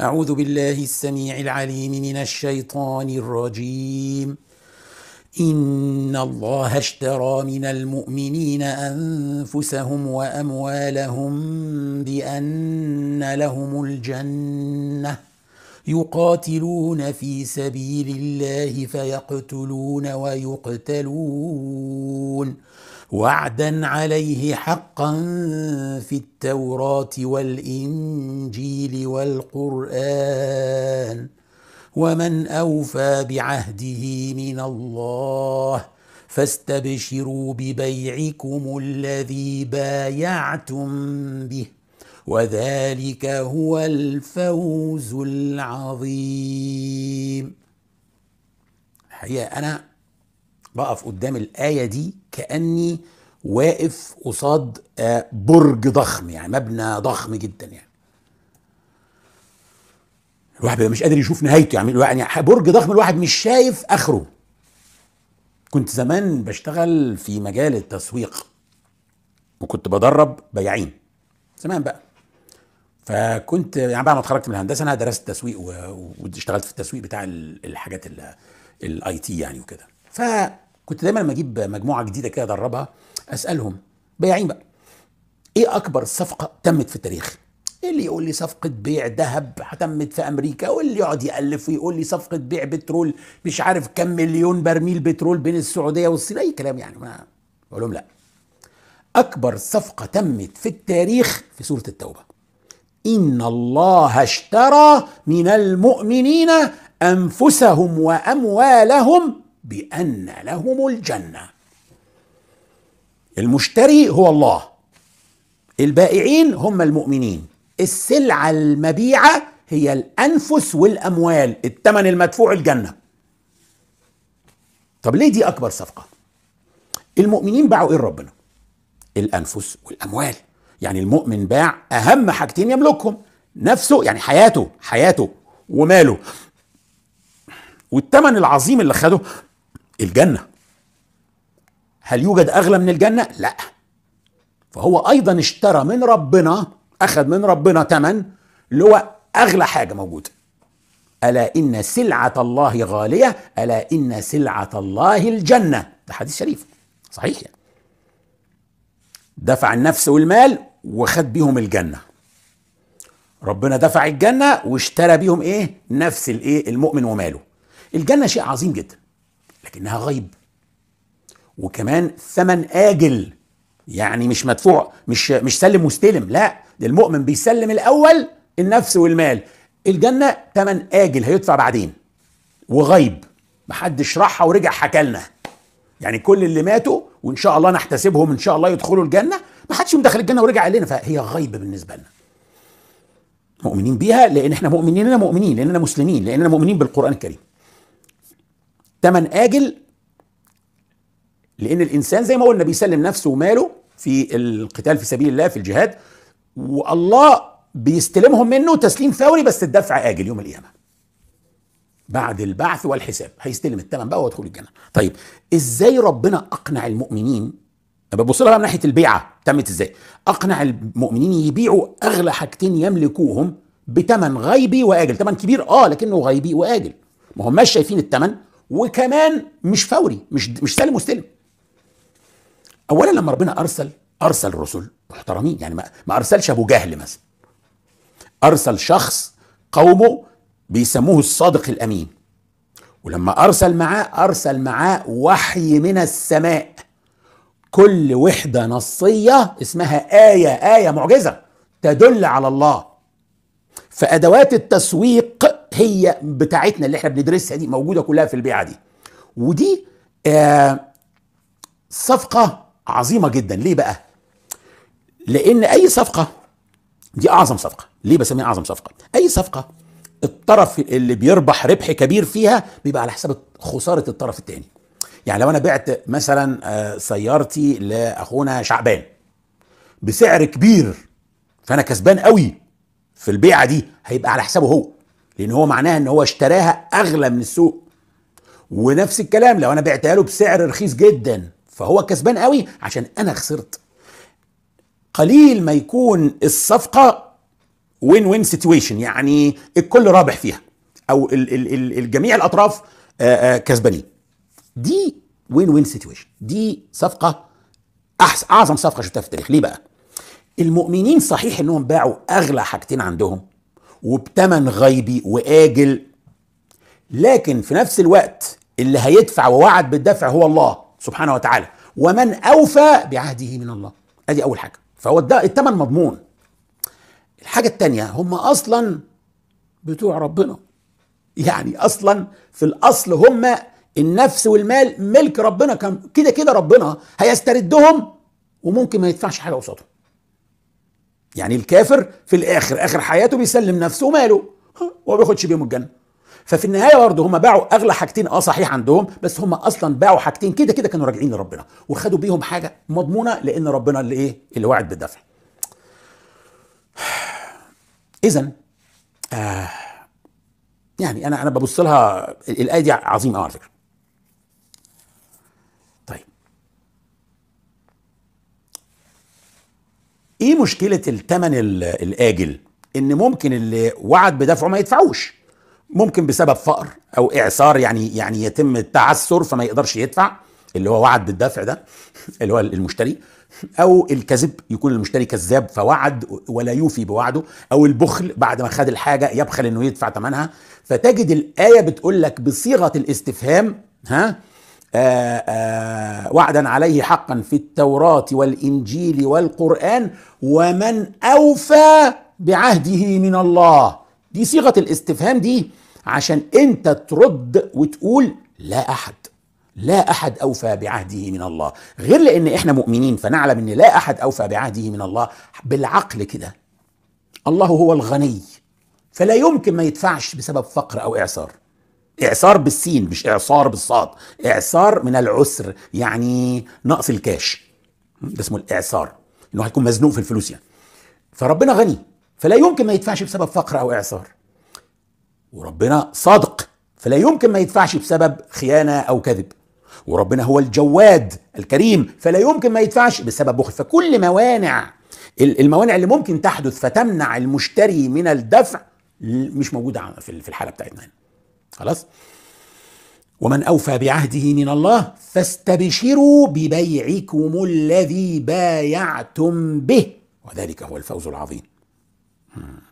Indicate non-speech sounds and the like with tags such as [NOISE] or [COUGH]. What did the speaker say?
أعوذ بالله السميع العليم من الشيطان الرجيم إن الله اشترى من المؤمنين أنفسهم وأموالهم بأن لهم الجنة يقاتلون في سبيل الله فيقتلون ويقتلون وعدا عليه حقا في التوراة والإنجيل والقرآن ومن أوفى بعهده من الله فاستبشروا ببيعكم الذي بايعتم به وذلك هو الفوز العظيم الحقيقة أنا بقف قدام الآية دي كأني واقف قصاد آه، برج ضخم يعني مبنى ضخم جدا يعني الواحد بيبقى مش قادر يشوف نهايته يعني يعني برج ضخم الواحد مش شايف اخره كنت زمان بشتغل في مجال التسويق وكنت بدرب بياعين زمان بقى فكنت يعني بعد ما اتخرجت من الهندسه انا درست تسويق واشتغلت في التسويق بتاع الحاجات الاي تي يعني وكده فكنت دايما لما اجيب مجموعه جديده كده ادربها اسالهم بياعين بقى ايه اكبر صفقه تمت في التاريخ اللي يقول لي صفقة بيع ذهب تمت في أمريكا واللي يقعد يألف ويقول لي صفقة بيع بترول مش عارف كم مليون برميل بترول بين السعودية والصين أي كلام يعني ما أقول لهم لا أكبر صفقة تمت في التاريخ في سورة التوبة إن الله اشترى من المؤمنين أنفسهم وأموالهم بأن لهم الجنة المشتري هو الله البائعين هم المؤمنين السلعة المبيعة هي الأنفس والأموال الثمن المدفوع الجنة طب ليه دي أكبر صفقة المؤمنين باعوا إيه ربنا الأنفس والأموال يعني المؤمن باع أهم حاجتين يملكهم نفسه يعني حياته حياته وماله والثمن العظيم اللي خده الجنة هل يوجد أغلى من الجنة؟ لا فهو أيضا اشترى من ربنا أخذ من ربنا تمن اللي هو أغلى حاجة موجودة ألا إن سلعة الله غالية ألا إن سلعة الله الجنة ده حديث شريف صحيح يعني دفع النفس والمال وخد بيهم الجنة ربنا دفع الجنة واشترى بيهم ايه نفس الايه المؤمن وماله الجنة شيء عظيم جدا لكنها غيب وكمان ثمن آجل يعني مش مدفوع مش مش سلم واستلم لا للمؤمن المؤمن بيسلم الاول النفس والمال الجنه تمن اجل هيدفع بعدين وغيب محدش راحها ورجع حكى لنا يعني كل اللي ماتوا وان شاء الله نحتسبهم ان شاء الله يدخلوا الجنه ما حدش دخل الجنه ورجع لنا فهي غيب بالنسبه لنا مؤمنين بيها لان احنا مؤمنين مؤمنين لاننا مسلمين لاننا مؤمنين بالقران الكريم تمن اجل لان الانسان زي ما قلنا بيسلم نفسه وماله في القتال في سبيل الله في الجهاد والله بيستلمهم منه تسليم فوري بس الدفع آجل يوم القيامة بعد البعث والحساب هيستلم الثمن بقى ويدخل الجنة طيب ازاي ربنا أقنع المؤمنين ببص لها من ناحية البيعة تمت ازاي أقنع المؤمنين يبيعوا أغلى حاجتين يملكوهم بتمن غيبي وآجل تمن كبير اه لكنه غيبي وآجل ما هم مش شايفين التمن وكمان مش فوري مش مش سالم واستلم اولا لما ربنا ارسل ارسل رسل محترمين يعني ما ارسلش ابو جهل مثلا ارسل شخص قومه بيسموه الصادق الامين ولما ارسل معاه ارسل معاه وحي من السماء كل وحده نصيه اسمها ايه ايه معجزه تدل على الله فادوات التسويق هي بتاعتنا اللي احنا بندرسها دي موجوده كلها في البيعه دي ودي آه صفقه عظيمه جدا ليه بقى لان اي صفقه دي اعظم صفقه ليه بسميها اعظم صفقه اي صفقه الطرف اللي بيربح ربح كبير فيها بيبقى على حساب خساره الطرف الثاني يعني لو انا بعت مثلا آه، سيارتي لاخونا شعبان بسعر كبير فانا كسبان قوي في البيعه دي هيبقى على حسابه هو لان هو معناها ان هو اشتراها اغلى من السوق ونفس الكلام لو انا بعتها له بسعر رخيص جدا فهو كسبان قوي عشان انا خسرت قليل ما يكون الصفقه وين وين سيتويشن يعني الكل رابح فيها او ال ال الجميع الاطراف آه، آه، كسبانين دي وين وين سيتويشن دي صفقه أحسن اعظم صفقه شفتها في التاريخ ليه بقى المؤمنين صحيح انهم باعوا اغلى حاجتين عندهم وبتمن غيبي واجل لكن في نفس الوقت اللي هيدفع ووعد بالدفع هو الله سبحانه وتعالى ومن اوفى بعهده من الله ادي اول حاجه فهو ده الثمن مضمون الحاجة التانية هم أصلا بتوع ربنا يعني أصلا في الأصل هم النفس والمال ملك ربنا كان كده كده ربنا هيستردهم وممكن ما يدفعش حاجة قصادهم يعني الكافر في الآخر آخر حياته بيسلم نفسه وماله وما بياخدش بيهم الجنة ففي النهايه برضه هما باعوا اغلى حاجتين اه صحيح عندهم بس هما اصلا باعوا حاجتين كده كده كانوا راجعين لربنا وخدوا بيهم حاجه مضمونه لان ربنا اللي ايه اللي وعد بالدفع [SIGHS] اذا آه يعني انا انا ببص لها الايه دي عظيمه على فكره طيب ايه مشكله التمن الاجل ان ممكن اللي وعد بدفعه ما يدفعوش ممكن بسبب فقر او اعسار يعني يعني يتم التعثر فما يقدرش يدفع اللي هو وعد بالدفع ده اللي هو المشتري او الكذب يكون المشتري كذاب فوعد ولا يوفي بوعده او البخل بعد ما خد الحاجه يبخل انه يدفع ثمنها فتجد الايه بتقول لك بصيغه الاستفهام ها آآ آه، آآ آه، وعدا عليه حقا في التوراة والإنجيل والقرآن ومن أوفى بعهده من الله دي صيغة الاستفهام دي عشان انت ترد وتقول لا احد لا احد اوفى بعهده من الله غير لان احنا مؤمنين فنعلم ان لا احد اوفى بعهده من الله بالعقل كده الله هو الغني فلا يمكن ما يدفعش بسبب فقر او اعصار اعصار بالسين مش اعصار بالصاد اعصار من العسر يعني نقص الكاش ده اسمه الاعصار انه هيكون مزنوق في الفلوس يعني فربنا غني فلا يمكن ما يدفعش بسبب فقر او اعصار وربنا صادق فلا يمكن ما يدفعش بسبب خيانة أو كذب وربنا هو الجواد الكريم فلا يمكن ما يدفعش بسبب بخل فكل موانع الموانع اللي ممكن تحدث فتمنع المشتري من الدفع مش موجودة في الحالة بتاعتنا هنا خلاص ومن أوفى بعهده من الله فاستبشروا ببيعكم الذي بايعتم به وذلك هو الفوز العظيم